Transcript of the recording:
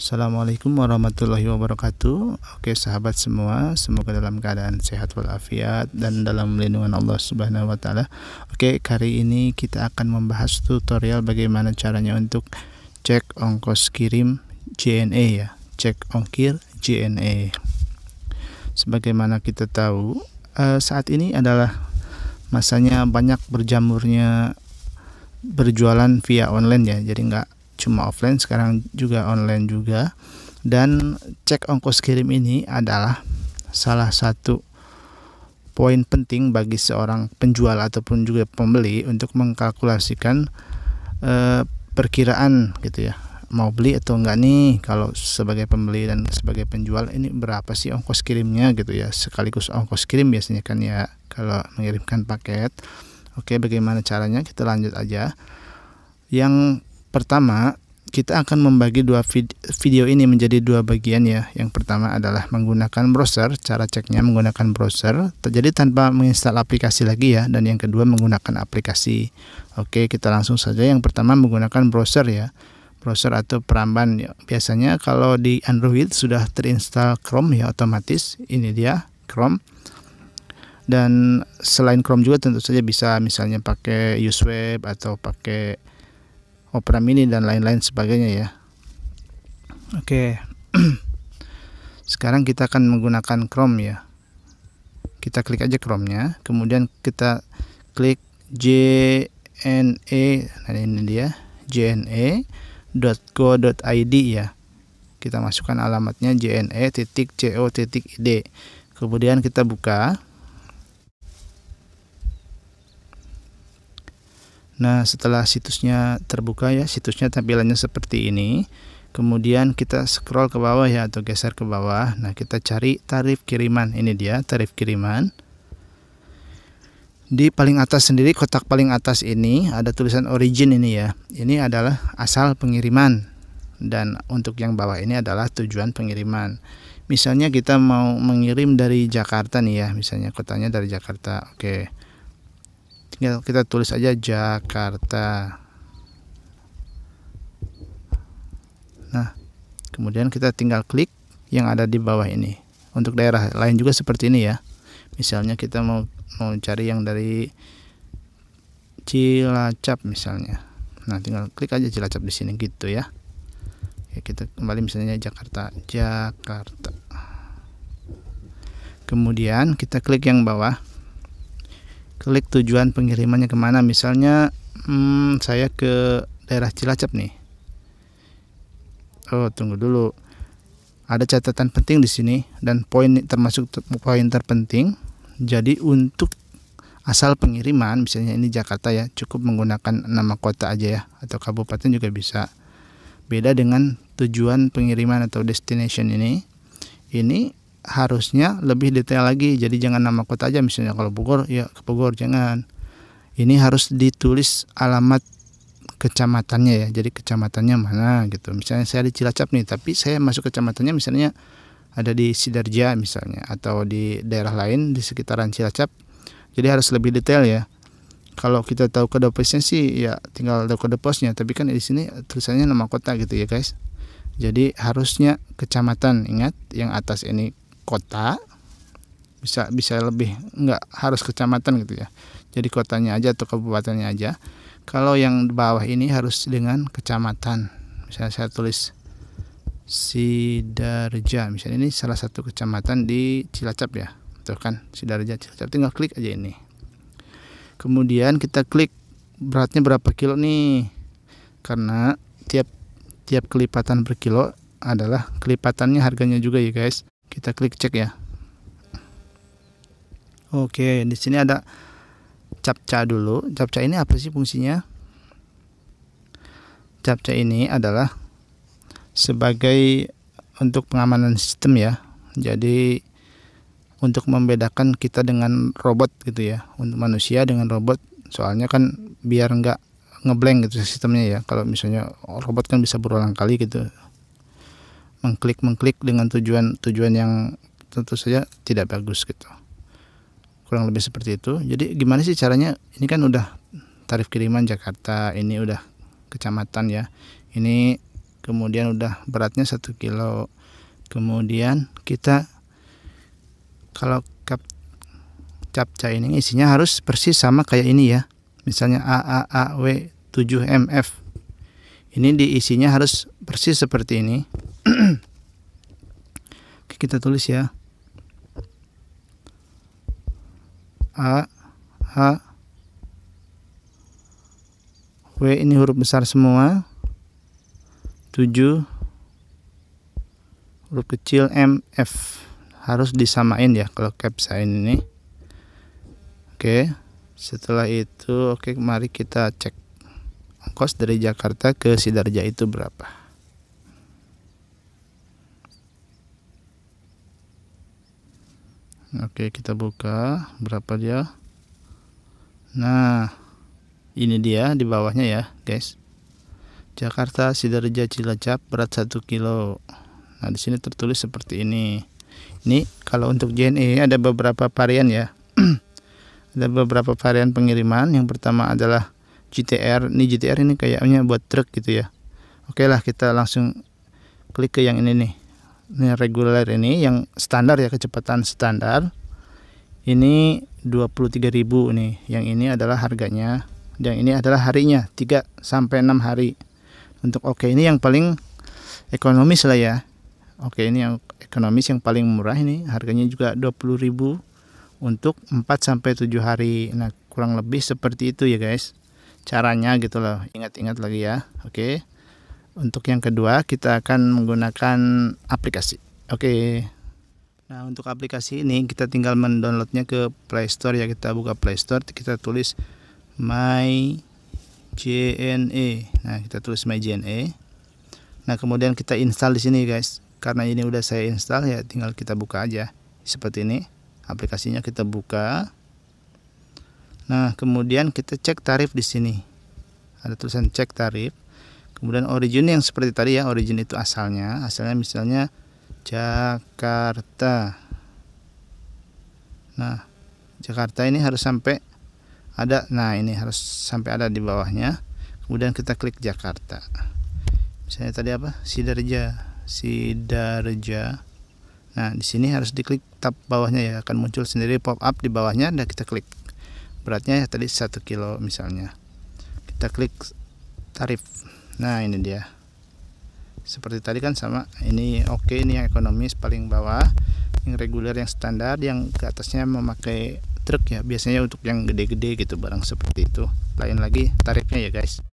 Assalamualaikum warahmatullahi wabarakatuh. Oke sahabat semua, semoga dalam keadaan sehat walafiat dan dalam lindungan Allah Subhanahu wa taala. Oke, kali ini kita akan membahas tutorial bagaimana caranya untuk cek ongkos kirim JNE ya. Cek ongkir JNE. Sebagaimana kita tahu, eh, saat ini adalah masanya banyak berjamurnya berjualan via online ya. Jadi nggak cuma offline sekarang juga online juga dan cek ongkos kirim ini adalah salah satu poin penting bagi seorang penjual ataupun juga pembeli untuk mengkalkulasikan e, perkiraan gitu ya mau beli atau enggak nih kalau sebagai pembeli dan sebagai penjual ini berapa sih ongkos kirimnya gitu ya sekaligus ongkos kirim biasanya kan ya kalau mengirimkan paket oke bagaimana caranya kita lanjut aja yang Pertama, kita akan membagi dua vid video ini menjadi dua bagian ya. Yang pertama adalah menggunakan browser, cara ceknya menggunakan browser, terjadi tanpa menginstal aplikasi lagi ya. Dan yang kedua menggunakan aplikasi. Oke, kita langsung saja. Yang pertama menggunakan browser ya, browser atau peramban. Ya. Biasanya kalau di Android sudah terinstal Chrome ya otomatis. Ini dia Chrome. Dan selain Chrome juga tentu saja bisa misalnya pakai Web atau pakai Opera Mini dan lain-lain sebagainya ya Oke sekarang kita akan menggunakan Chrome ya kita klik aja Chrome-nya kemudian kita klik jne nah ini dia jne.co.id ya kita masukkan alamatnya jne.co.id kemudian kita buka Nah, setelah situsnya terbuka ya, situsnya tampilannya seperti ini. Kemudian kita scroll ke bawah ya atau geser ke bawah. Nah, kita cari tarif kiriman. Ini dia tarif kiriman. Di paling atas sendiri kotak paling atas ini ada tulisan origin ini ya. Ini adalah asal pengiriman dan untuk yang bawah ini adalah tujuan pengiriman. Misalnya kita mau mengirim dari Jakarta nih ya, misalnya kotanya dari Jakarta. Oke tinggal kita tulis aja Jakarta nah kemudian kita tinggal klik yang ada di bawah ini untuk daerah lain juga seperti ini ya misalnya kita mau mau cari yang dari Cilacap misalnya nah tinggal klik aja Cilacap di sini gitu ya ya kita kembali misalnya Jakarta Jakarta kemudian kita klik yang bawah klik tujuan pengirimannya kemana misalnya hmm, saya ke daerah Cilacap nih oh tunggu dulu ada catatan penting di sini dan poin termasuk poin terpenting jadi untuk asal pengiriman misalnya ini Jakarta ya cukup menggunakan nama kota aja ya atau kabupaten juga bisa beda dengan tujuan pengiriman atau destination ini ini harusnya lebih detail lagi. Jadi jangan nama kota aja misalnya kalau Bogor ya ke Bogor jangan. Ini harus ditulis alamat kecamatannya ya. Jadi kecamatannya mana gitu. Misalnya saya di Cilacap nih, tapi saya masuk kecamatannya misalnya ada di Sidarja misalnya atau di daerah lain di sekitaran Cilacap. Jadi harus lebih detail ya. Kalau kita tahu kode posnya sih ya tinggal tahu kode posnya, tapi kan di sini tulisannya nama kota gitu ya guys. Jadi harusnya kecamatan ingat yang atas ini kota bisa bisa lebih nggak harus kecamatan gitu ya jadi kotanya aja atau kabupatennya aja kalau yang bawah ini harus dengan kecamatan misalnya saya tulis Sidarja misalnya ini salah satu kecamatan di Cilacap ya tuh kan Sidarja Cilacap tinggal klik aja ini kemudian kita klik beratnya berapa kilo nih karena tiap tiap kelipatan per kilo adalah kelipatannya harganya juga ya guys kita klik cek ya. Oke, di sini ada captcha dulu. Captcha ini apa sih fungsinya? Captcha ini adalah sebagai untuk pengamanan sistem ya. Jadi untuk membedakan kita dengan robot gitu ya, untuk manusia dengan robot. Soalnya kan biar nggak ngeblank gitu sistemnya ya. Kalau misalnya robot kan bisa berulang kali gitu mengklik mengklik dengan tujuan tujuan yang tentu saja tidak bagus gitu kurang lebih seperti itu jadi gimana sih caranya ini kan udah tarif kiriman Jakarta ini udah kecamatan ya ini kemudian udah beratnya satu kilo kemudian kita kalau cap capca ini isinya harus persis sama kayak ini ya misalnya AAAW 7MF ini diisinya harus persis seperti ini Oke, kita tulis ya. A A, W ini huruf besar semua. 7 huruf kecil M F harus disamain ya kalau capsain ini. Oke. Setelah itu oke mari kita cek ongkos dari Jakarta ke Sidarja itu berapa. Oke, kita buka berapa dia. Nah, ini dia di bawahnya ya, guys. Jakarta Sidareja Cilacap berat 1 kilo. Nah, di sini tertulis seperti ini. Ini kalau untuk JNE ada beberapa varian ya. ada beberapa varian pengiriman. Yang pertama adalah GTR. Ini GTR ini kayaknya buat truk gitu ya. Oke lah, kita langsung klik ke yang ini nih ini reguler ini yang standar ya kecepatan standar ini 23.000 nih yang ini adalah harganya Yang ini adalah harinya 3 sampai 6 hari untuk oke okay, ini yang paling ekonomis lah ya oke okay, ini yang ekonomis yang paling murah ini harganya juga 20.000 untuk 4 sampai 7 hari nah kurang lebih seperti itu ya guys caranya gitu loh ingat-ingat lagi ya oke okay. Untuk yang kedua kita akan menggunakan aplikasi. Oke. Okay. Nah, untuk aplikasi ini kita tinggal mendownloadnya ke Play Store ya. Kita buka Play Store, kita tulis My JNE. Nah, kita tulis My JNE. Nah, kemudian kita install di sini, guys. Karena ini udah saya install ya, tinggal kita buka aja. Seperti ini. Aplikasinya kita buka. Nah, kemudian kita cek tarif di sini. Ada tulisan cek tarif. Kemudian origin yang seperti tadi ya, origin itu asalnya, asalnya misalnya Jakarta. Nah, Jakarta ini harus sampai ada nah ini harus sampai ada di bawahnya. Kemudian kita klik Jakarta. Misalnya tadi apa? Sidarja, Sidarja. Nah, di sini harus diklik tab bawahnya ya, akan muncul sendiri pop up di bawahnya dan kita klik. Beratnya ya tadi 1 kilo misalnya. Kita klik tarif nah ini dia seperti tadi kan sama ini oke okay, ini yang ekonomis paling bawah yang reguler yang standar yang ke atasnya memakai truk ya biasanya untuk yang gede-gede gitu barang seperti itu lain lagi tarifnya ya guys